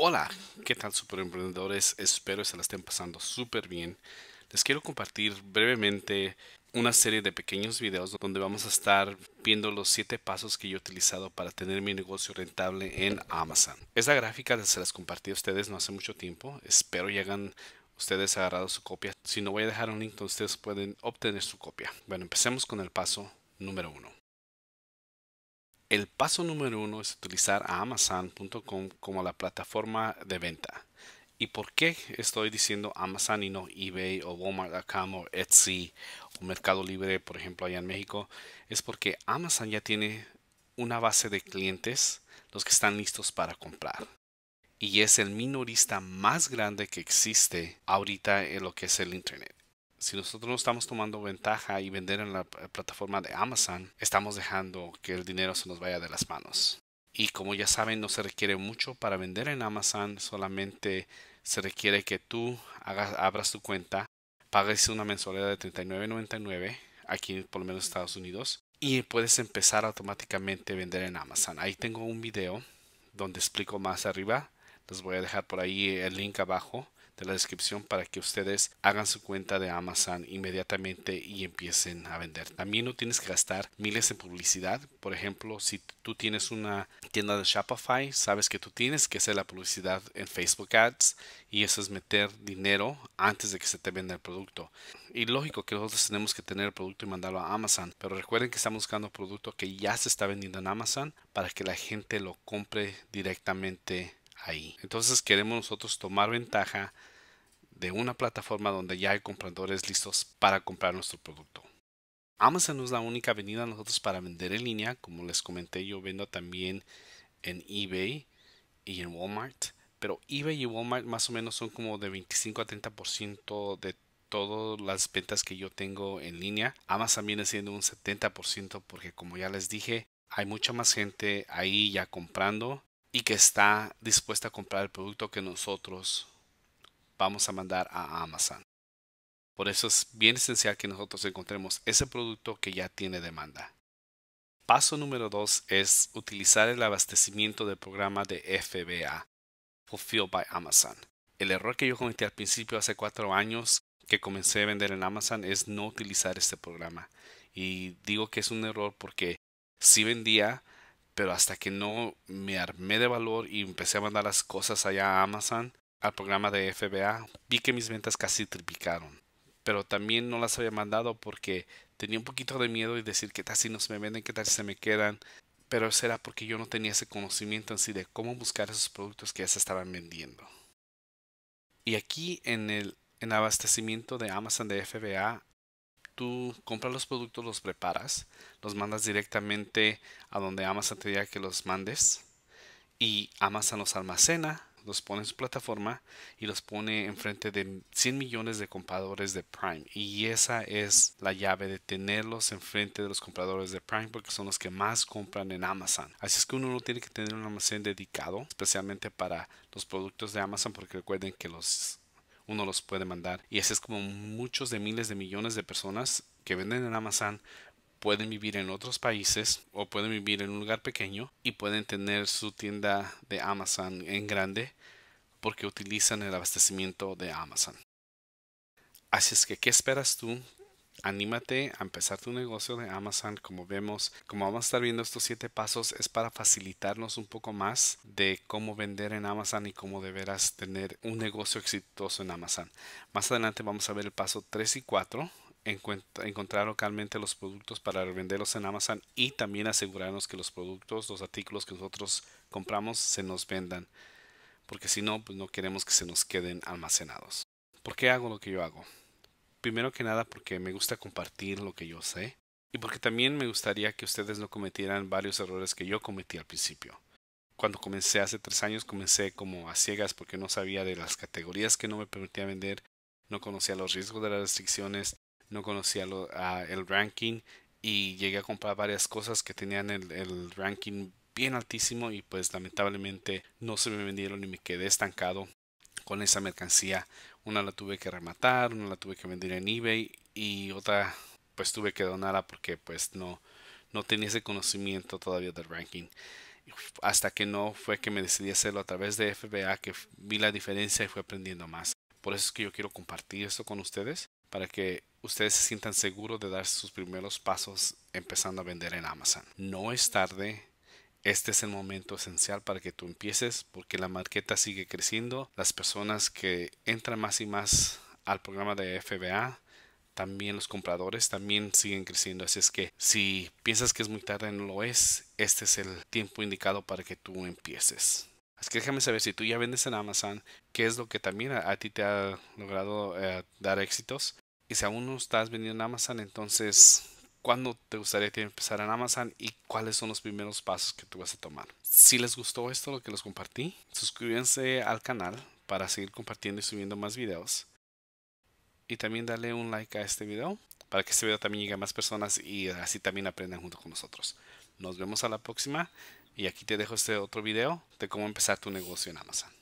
Hola, ¿qué tal super emprendedores? Espero se la estén pasando súper bien. Les quiero compartir brevemente una serie de pequeños videos donde vamos a estar viendo los 7 pasos que yo he utilizado para tener mi negocio rentable en Amazon. Esta gráfica se las compartí a ustedes no hace mucho tiempo. Espero llegan ustedes agarrado su copia. Si no voy a dejar un link donde ustedes pueden obtener su copia. Bueno, empecemos con el paso número 1. El paso número uno es utilizar a Amazon.com como la plataforma de venta. ¿Y por qué estoy diciendo Amazon y no eBay o Walmart.com o Etsy o Mercado Libre, por ejemplo, allá en México? Es porque Amazon ya tiene una base de clientes, los que están listos para comprar. Y es el minorista más grande que existe ahorita en lo que es el Internet si nosotros no estamos tomando ventaja y vender en la plataforma de Amazon, estamos dejando que el dinero se nos vaya de las manos. Y como ya saben, no se requiere mucho para vender en Amazon, solamente se requiere que tú abras tu cuenta, pagues una mensualidad de $39.99 aquí por lo menos Estados Unidos y puedes empezar automáticamente a vender en Amazon. Ahí tengo un video donde explico más arriba, les voy a dejar por ahí el link abajo de la descripción para que ustedes hagan su cuenta de Amazon inmediatamente y empiecen a vender. También no tienes que gastar miles en publicidad. Por ejemplo, si tú tienes una tienda de Shopify, sabes que tú tienes que hacer la publicidad en Facebook Ads y eso es meter dinero antes de que se te venda el producto. Y lógico que nosotros tenemos que tener el producto y mandarlo a Amazon, pero recuerden que estamos buscando producto que ya se está vendiendo en Amazon para que la gente lo compre directamente entonces queremos nosotros tomar ventaja de una plataforma donde ya hay compradores listos para comprar nuestro producto. Amazon es la única avenida nosotros para vender en línea. Como les comenté, yo vendo también en eBay y en Walmart. Pero eBay y Walmart más o menos son como de 25 a 30% de todas las ventas que yo tengo en línea. Amazon viene siendo un 70% porque como ya les dije, hay mucha más gente ahí ya comprando y que está dispuesta a comprar el producto que nosotros vamos a mandar a Amazon. Por eso es bien esencial que nosotros encontremos ese producto que ya tiene demanda. Paso número dos es utilizar el abastecimiento del programa de FBA, Fulfilled by Amazon. El error que yo cometí al principio hace cuatro años que comencé a vender en Amazon es no utilizar este programa. Y digo que es un error porque si vendía, pero hasta que no me armé de valor y empecé a mandar las cosas allá a Amazon, al programa de FBA, vi que mis ventas casi triplicaron. Pero también no las había mandado porque tenía un poquito de miedo y decir que tal si no se me venden, ¿Qué tal si se me quedan. Pero era porque yo no tenía ese conocimiento en sí de cómo buscar esos productos que ya se estaban vendiendo. Y aquí en el en abastecimiento de Amazon de FBA tú compras los productos, los preparas, los mandas directamente a donde Amazon te diga que los mandes y Amazon los almacena, los pone en su plataforma y los pone enfrente de 100 millones de compradores de Prime. Y esa es la llave de tenerlos enfrente de los compradores de Prime porque son los que más compran en Amazon. Así es que uno no tiene que tener un almacén dedicado, especialmente para los productos de Amazon, porque recuerden que los uno los puede mandar. Y así es como muchos de miles de millones de personas que venden en Amazon pueden vivir en otros países o pueden vivir en un lugar pequeño y pueden tener su tienda de Amazon en grande porque utilizan el abastecimiento de Amazon. Así es que, ¿qué esperas tú Anímate a empezar tu negocio de Amazon. Como vemos, como vamos a estar viendo estos siete pasos, es para facilitarnos un poco más de cómo vender en Amazon y cómo deberás tener un negocio exitoso en Amazon. Más adelante vamos a ver el paso 3 y 4 encontrar localmente los productos para venderlos en Amazon y también asegurarnos que los productos, los artículos que nosotros compramos se nos vendan, porque si no, pues no queremos que se nos queden almacenados. ¿Por qué hago lo que yo hago? primero que nada porque me gusta compartir lo que yo sé y porque también me gustaría que ustedes no cometieran varios errores que yo cometí al principio. Cuando comencé hace tres años comencé como a ciegas porque no sabía de las categorías que no me permitía vender, no conocía los riesgos de las restricciones, no conocía ah, el ranking y llegué a comprar varias cosas que tenían el, el ranking bien altísimo y pues lamentablemente no se me vendieron y me quedé estancado con esa mercancía una la tuve que rematar, una la tuve que vender en eBay y otra pues tuve que donarla porque pues no, no tenía ese conocimiento todavía del ranking. Hasta que no fue que me decidí hacerlo a través de FBA que vi la diferencia y fui aprendiendo más. Por eso es que yo quiero compartir esto con ustedes para que ustedes se sientan seguros de dar sus primeros pasos empezando a vender en Amazon. No es tarde, este es el momento esencial para que tú empieces porque la marqueta sigue creciendo. Las personas que entran más y más al programa de FBA, también los compradores también siguen creciendo. Así es que si piensas que es muy tarde, no lo es. Este es el tiempo indicado para que tú empieces. Así que déjame saber si tú ya vendes en Amazon, qué es lo que también a, ti te ha logrado eh, dar éxitos. Y si aún no estás vendiendo en Amazon, entonces cuándo te gustaría empezar en Amazon y cuáles son los primeros pasos que tú vas a tomar. Si les gustó esto, lo que les compartí, suscríbanse al canal para seguir compartiendo y subiendo más videos. Y también dale un like a este video para que este video también llegue a más personas y así también aprendan junto con nosotros. Nos vemos a la próxima y aquí te dejo este otro video de cómo empezar tu negocio en Amazon.